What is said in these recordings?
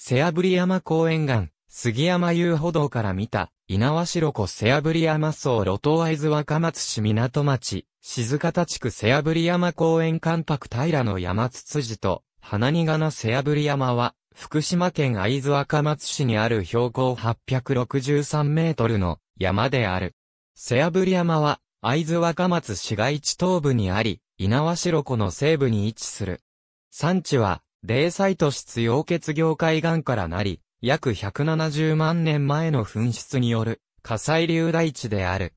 瀬破山公園岸、杉山遊歩道から見た、稲和白湖瀬破山荘路東会津若松市港町、静方地区瀬破山公園関白平の山つつじと、花にがな瀬破山は、福島県会津若松市にある標高863メートルの山である。瀬破山は、会津若松市街地東部にあり、稲和白湖の西部に位置する。山地は、サイ都市溶血業海岸からなり、約170万年前の噴出による火砕流大地である。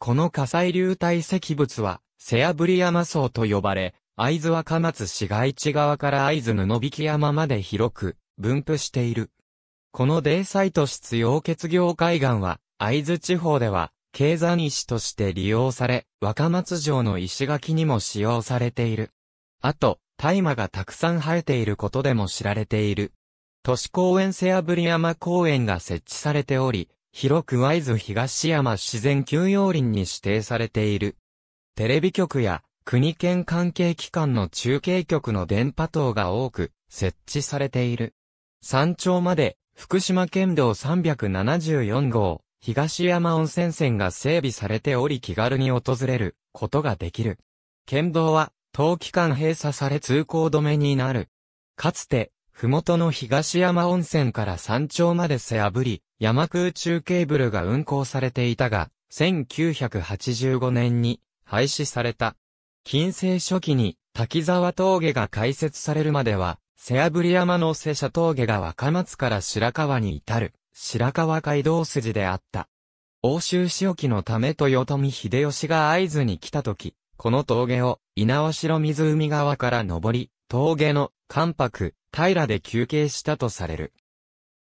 この火砕流堆積物は、セアブリ山層と呼ばれ、会津若松市街地側から会津布引山まで広く分布している。このデーサイト質溶血業海岸は、会津地方では、経山石として利用され、若松城の石垣にも使用されている。あと、大麻がたくさん生えていることでも知られている。都市公園セアブリ山公園が設置されており、広くワイズ東山自然休養林に指定されている。テレビ局や国県関係機関の中継局の電波塔が多く設置されている。山頂まで福島県道374号東山温泉線が整備されており気軽に訪れることができる。県道は冬期間閉鎖され通行止めになる。かつて、麓の東山温泉から山頂まで背破り、山空中ケーブルが運行されていたが、1985年に廃止された。近世初期に滝沢峠が開設されるまでは、背破り山の瀬社峠が若松から白川に至る、白川街道筋であった。欧州仕置きのため豊臣秀吉が合図に来た時、この峠を稲尾城湖側から登り、峠の関白、平で休憩したとされる。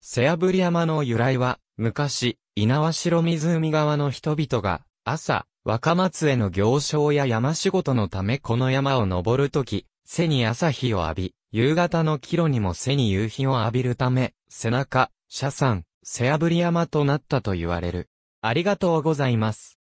背破山の由来は、昔、稲尾城湖側の人々が、朝、若松への行商や山仕事のためこの山を登るとき、背に朝日を浴び、夕方の帰路にも背に夕日を浴びるため、背中、車山、背破山となったと言われる。ありがとうございます。